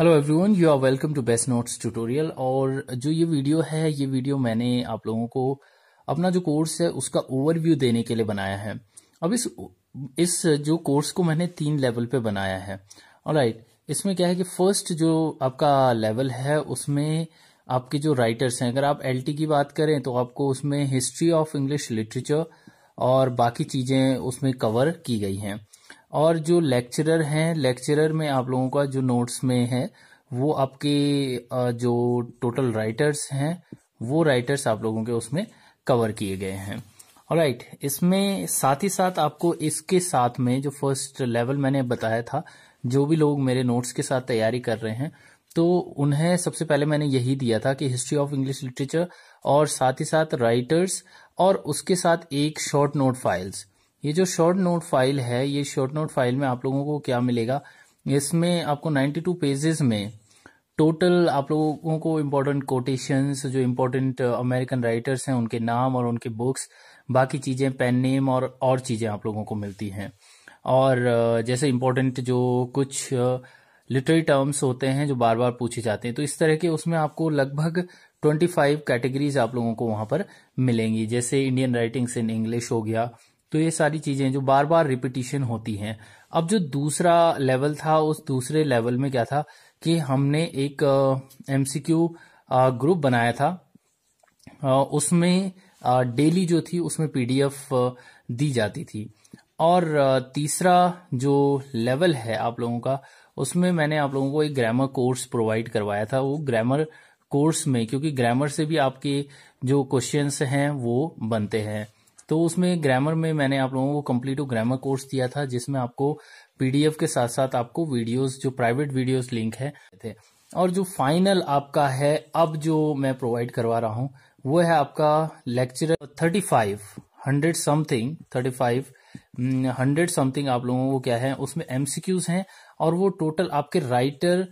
hello everyone you are welcome to best notes tutorial और जो ये वीडियो है ये वीडियो मैंने आप लोगों को अपना जो कोर्स है उसका ओवरव्यू देने के लिए बनाया है अब इस इस जो कोर्स को मैंने तीन लेवल पे बनाया है और राइट इसमें क्या है कि फर्स्ट जो आपका लेवल है उसमें आपके जो राइटर्स हैं अगर आप एल की बात करें तो आपको उसमें हिस्ट्री ऑफ इंग्लिश लिटरेचर और बाकी चीज़ें उसमें कवर की गई हैं और जो लेक्चरर हैं लेक्चरर में आप लोगों का जो नोट्स में है वो आपके जो टोटल राइटर्स हैं वो राइटर्स आप लोगों के उसमें कवर किए गए हैं राइट इसमें साथ ही साथ आपको इसके साथ में जो फर्स्ट लेवल मैंने बताया था जो भी लोग मेरे नोट्स के साथ तैयारी कर रहे हैं तो उन्हें सबसे पहले मैंने यही दिया था कि हिस्ट्री ऑफ इंग्लिश लिटरेचर और साथ ही साथ राइटर्स और उसके साथ एक शॉर्ट नोट फाइल्स ये जो शॉर्ट नोट फाइल है ये शॉर्ट नोट फाइल में आप लोगों को क्या मिलेगा इसमें आपको 92 पेजेस में टोटल आप लोगों को इम्पोर्टेंट कोटेशंस जो इम्पोर्टेंट अमेरिकन राइटर्स हैं उनके नाम और उनके बुक्स बाकी चीज़ें पेन नेम और और चीज़ें आप लोगों को मिलती हैं और जैसे इम्पोर्टेंट जो कुछ लिटरी टर्म्स होते हैं जो बार बार पूछे जाते हैं तो इस तरह के उसमें आपको लगभग 25 कैटेगरीज आप लोगों को वहां पर मिलेंगी जैसे इंडियन राइटिंग्स इन इंग्लिश हो गया तो ये सारी चीजें जो बार बार रिपीटिशन होती हैं अब जो दूसरा लेवल था उस दूसरे लेवल में क्या था कि हमने एक एमसीक्यू ग्रुप बनाया था आ, उसमें डेली जो थी उसमें पीडीएफ दी जाती थी और तीसरा जो लेवल है आप लोगों का उसमें मैंने आप लोगों को एक ग्रामर कोर्स प्रोवाइड करवाया था वो ग्रामर कोर्स में क्योंकि ग्रामर से भी आपके जो क्वेश्चंस हैं वो बनते हैं तो उसमें ग्रामर में मैंने आप लोगों को कम्प्लीट ग्रामर कोर्स दिया था जिसमें आपको पीडीएफ के साथ साथ आपको वीडियोस जो प्राइवेट वीडियोस लिंक है थे और जो फाइनल आपका है अब जो मैं प्रोवाइड करवा रहा हूँ वो है आपका lecture thirty five hundred something thirty five hundred something आप लोगों को क्या है उसमें एमसीक्यूज हैं और वो टोटल आपके राइटर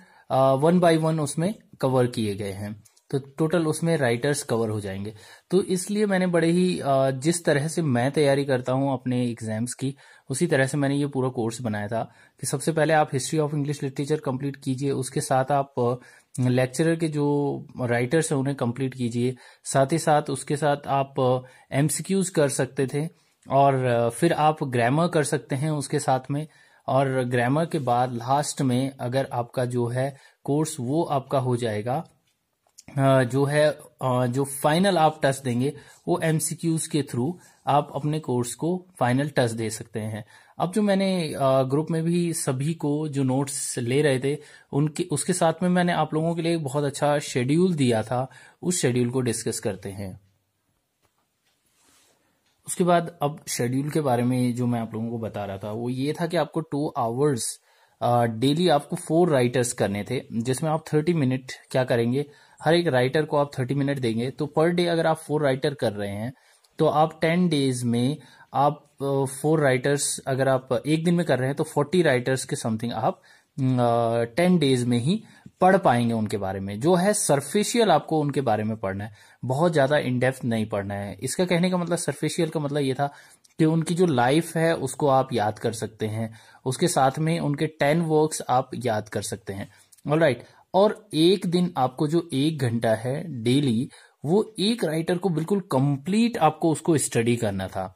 वन बाय वन उसमें कवर किए गए हैं तो टोटल उसमें राइटर्स कवर हो जाएंगे तो इसलिए मैंने बड़े ही जिस तरह से मैं तैयारी करता हूँ अपने एग्जाम्स की उसी तरह से मैंने ये पूरा कोर्स बनाया था कि सबसे पहले आप history of English literature complete कीजिए उसके साथ आप लेक्चरर के जो राइटर्स हैं उन्हें कंप्लीट कीजिए साथ ही साथ उसके साथ आप एमसीक्यूज कर सकते थे और फिर आप ग्रामर कर सकते हैं उसके साथ में और ग्रामर के बाद लास्ट में अगर आपका जो है कोर्स वो आपका हो जाएगा जो है जो फाइनल आप टच देंगे वो एमसीक्यूज के थ्रू आप अपने कोर्स को फाइनल टच दे सकते हैं अब जो मैंने ग्रुप में भी सभी को जो नोट्स ले रहे थे उनके उसके साथ में मैंने आप लोगों के लिए बहुत अच्छा शेड्यूल दिया था उस शेड्यूल को डिस्कस करते हैं उसके बाद अब शेड्यूल के बारे में जो मैं आप लोगों को बता रहा था वो ये था कि आपको टू आवर्स डेली आपको फोर राइटर्स करने थे जिसमें आप थर्टी मिनट क्या करेंगे हर एक राइटर को आप थर्टी मिनट देंगे तो पर डे अगर आप फोर राइटर कर रहे हैं तो आप टेन डेज में आप फोर राइटर्स अगर आप एक दिन में कर रहे हैं तो फोर्टी राइटर्स के समथिंग आप टेन डेज में ही पढ़ पाएंगे उनके बारे में जो है सरफेशियल आपको उनके बारे में पढ़ना है बहुत ज़्यादा इनडेप्थ नहीं पढ़ना है इसका कहने का मतलब सरफेशियल का मतलब ये था कि उनकी जो लाइफ है उसको आप याद कर सकते हैं उसके साथ में उनके टेन वर्क्स आप याद कर सकते हैं ऑल राइट right, और एक दिन आपको जो एक घंटा है डेली वो एक राइटर को बिल्कुल कंप्लीट आपको उसको स्टडी करना था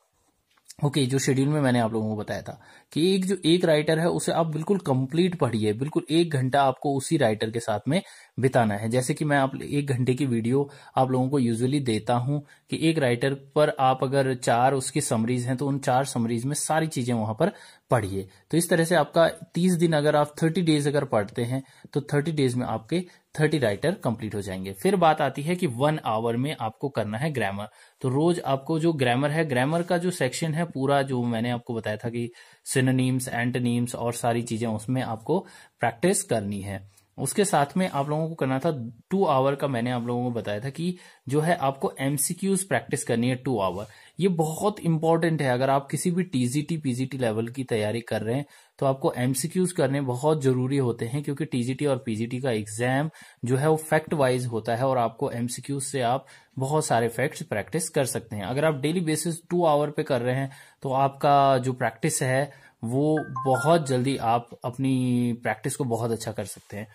ओके okay, जो शेड्यूल में मैंने आप लोगों को बताया था कि एक जो एक राइटर है उसे आप बिल्कुल कंप्लीट पढ़िए बिल्कुल एक घंटा आपको उसी राइटर के साथ में बिताना है जैसे कि मैं आप एक घंटे की वीडियो आप लोगों को यूजुअली देता हूं कि एक राइटर पर आप अगर चार उसकी समरीज हैं तो उन चार समरीज में सारी चीजें वहां पर पढ़िए तो इस तरह से आपका तीस दिन अगर आप थर्टी डेज अगर पढ़ते हैं तो थर्टी डेज में आपके थर्टी राइटर कंप्लीट हो जाएंगे फिर बात आती है कि वन आवर में आपको करना है ग्रामर तो रोज आपको जो ग्रामर है ग्रामर का जो सेक्शन है पूरा जो मैंने आपको बताया था कि सिनोनिम्स एंटनीम्स और सारी चीजें उसमें आपको प्रैक्टिस करनी है उसके साथ में आप लोगों को करना था टू आवर का मैंने आप लोगों को बताया था कि जो है आपको एमसीक्यूज प्रैक्टिस करनी है टू आवर ये बहुत इंपॉर्टेंट है अगर आप किसी भी टीजीटी पीजीटी लेवल की तैयारी कर रहे हैं तो आपको एमसीक्यूज करने बहुत जरूरी होते हैं क्योंकि टीजीटी और पीजीटी का एग्जाम जो है वो फैक्ट वाइज होता है और आपको एमसीक्यूज से आप बहुत सारे फैक्ट्स प्रैक्टिस कर सकते हैं अगर आप डेली बेसिस टू आवर पे कर रहे हैं तो आपका जो प्रैक्टिस है वो बहुत जल्दी आप अपनी प्रैक्टिस को बहुत अच्छा कर सकते हैं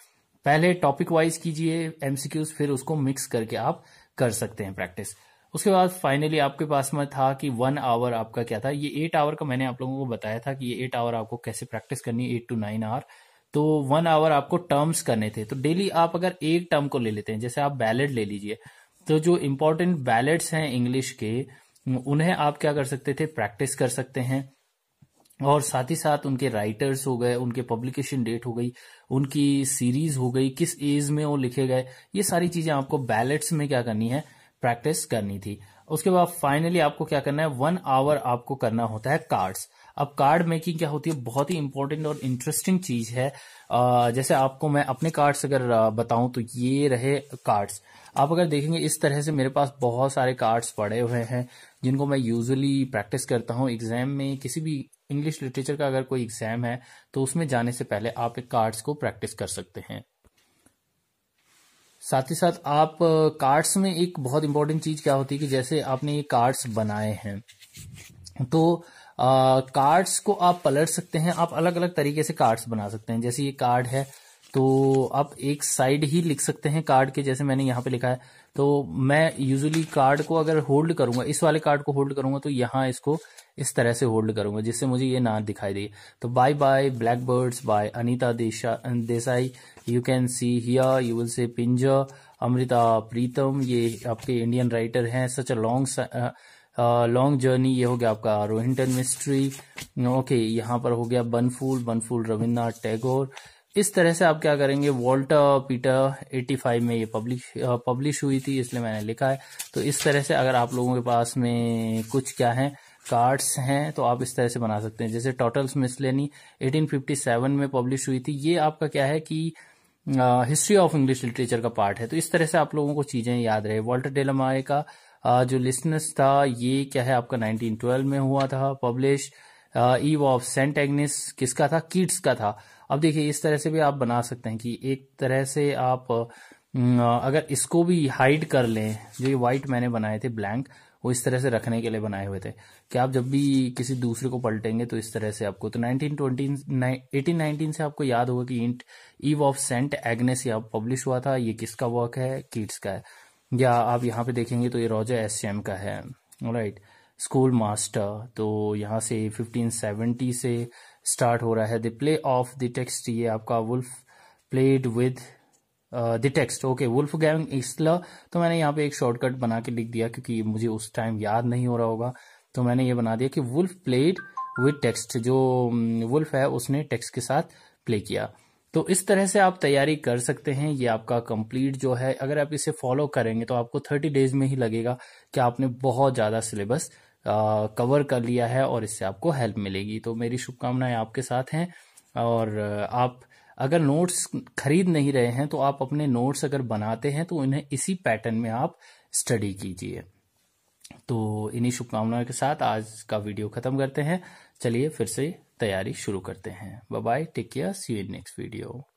पहले टॉपिक वाइज कीजिए एमसीक्यूज फिर उसको मिक्स करके आप कर सकते हैं प्रैक्टिस उसके बाद फाइनली आपके पास में था कि वन आवर आपका क्या था ये एट आवर का मैंने आप लोगों को बताया था कि ये एट आवर आपको कैसे प्रैक्टिस करनी है एट टू नाइन आवर तो वन आवर आपको टर्म्स करने थे तो डेली आप अगर एक टर्म को ले लेते हैं जैसे आप बैलेट ले लीजिए तो जो इम्पोर्टेंट बैलेट्स हैं इंग्लिश के उन्हें आप क्या कर सकते थे प्रैक्टिस कर सकते हैं और साथ ही साथ उनके राइटर्स हो गए उनके पब्लिकेशन डेट हो गई उनकी सीरीज हो गई किस एज में वो लिखे गए ये सारी चीजें आपको बैलेट्स में क्या करनी है प्रैक्टिस करनी थी उसके बाद फाइनली आपको क्या करना है वन आवर आपको करना होता है कार्ड्स अब कार्ड मेकिंग क्या होती है बहुत ही इंपॉर्टेंट और इंटरेस्टिंग चीज है जैसे आपको मैं अपने कार्ड्स अगर बताऊं तो ये रहे कार्ड्स आप अगर देखेंगे इस तरह से मेरे पास बहुत सारे कार्ड्स पड़े हुए हैं जिनको मैं यूजुअली प्रैक्टिस करता हूं एग्जाम में किसी भी इंग्लिश लिटरेचर का अगर कोई एग्जाम है तो उसमें जाने से पहले आप एक कार्ड्स को प्रैक्टिस कर सकते हैं साथ ही साथ आप कार्ड्स में एक बहुत इंपॉर्टेंट चीज क्या होती है कि जैसे आपने ये कार्ड्स बनाए हैं तो कार्ड्स को आप पलट सकते हैं आप अलग अलग तरीके से कार्ड्स बना सकते हैं जैसे ये कार्ड है तो आप एक साइड ही लिख सकते हैं कार्ड के जैसे मैंने यहाँ पे लिखा है तो मैं यूजुअली कार्ड को अगर होल्ड करूंगा इस वाले कार्ड को होल्ड करूंगा तो यहाँ इसको इस तरह से होल्ड करूंगा जिससे मुझे ये ना दिखाई दे तो bye bye black birds by Anita Desai you can see here you will say Pinjar Amrita Pritam ये आपके इंडियन राइटर हैं such a long long journey ये हो गया आपका रोहिंटन मिस्ट्री ओके यहाँ पर हो गया बनफूल बनफूल रविन्द्रनाथ टैगोर इस तरह से आप क्या करेंगे वॉल्टर पीटर 85 में ये पब्लिश पब्लिश uh, हुई थी इसलिए मैंने लिखा है तो इस तरह से अगर आप लोगों के पास में कुछ क्या है कार्ड्स हैं तो आप इस तरह से बना सकते हैं जैसे टोटल्स मिसलेनी 1857 में पब्लिश हुई थी ये आपका क्या है कि हिस्ट्री ऑफ इंग्लिश लिटरेचर का पार्ट है तो इस तरह से आप लोगों को चीजें याद रहे वॉल्टर डेलमाए का uh, जो लिस्टनस था ये क्या है आपका 1912 में हुआ था publish Eve of Saint Agnes किसका था किड्स का था अब देखिए इस तरह से भी आप बना सकते हैं कि एक तरह से आप अगर इसको भी हाइड कर लें जो ये व्हाइट मैंने बनाए थे ब्लैंक वो इस तरह से रखने के लिए बनाए हुए थे कि आप जब भी किसी दूसरे को पलटेंगे तो इस तरह से आपको तो नाइनटीन ट्वेंटी एटीन नाइनटीन से आपको याद होगा कि इंट ईव ऑफ सेंट एग्नेस या पब्लिश हुआ था ये किसका वर्क है किड्स का है या आप यहाँ पे देखेंगे तो ये रोजर एस एम का है राइट स्कूल मास्टर तो यहाँ से 1570 से स्टार्ट हो रहा है the play of the text ये आपका wolf played with the text okay Wolfgang इसला तो मैंने यहाँ पे एक शॉर्टकट बना के लिख दिया क्योंकि मुझे उस टाइम याद नहीं हो रहा होगा तो मैंने ये बना दिया कि वुल्फ प्लेड विद टेक्स्ट जो वुल्फ है उसने टेक्स्ट के साथ प्ले किया तो इस तरह से आप तैयारी कर सकते हैं ये आपका कंप्लीट जो है अगर आप इसे फॉलो करेंगे तो आपको थर्टी डेज में ही लगेगा कि आपने बहुत ज़्यादा सिलेबस कवर कर लिया है और इससे आपको हेल्प मिलेगी तो मेरी शुभकामनाएं आपके साथ हैं और आप अगर नोट्स खरीद नहीं रहे हैं तो आप अपने नोट्स अगर बनाते हैं तो उन्हें इसी पैटर्न में आप स्टडी कीजिए तो इन्हीं शुभकामनाओं के साथ आज का वीडियो खत्म करते हैं चलिए फिर से तैयारी शुरू करते हैं bye take care see you next video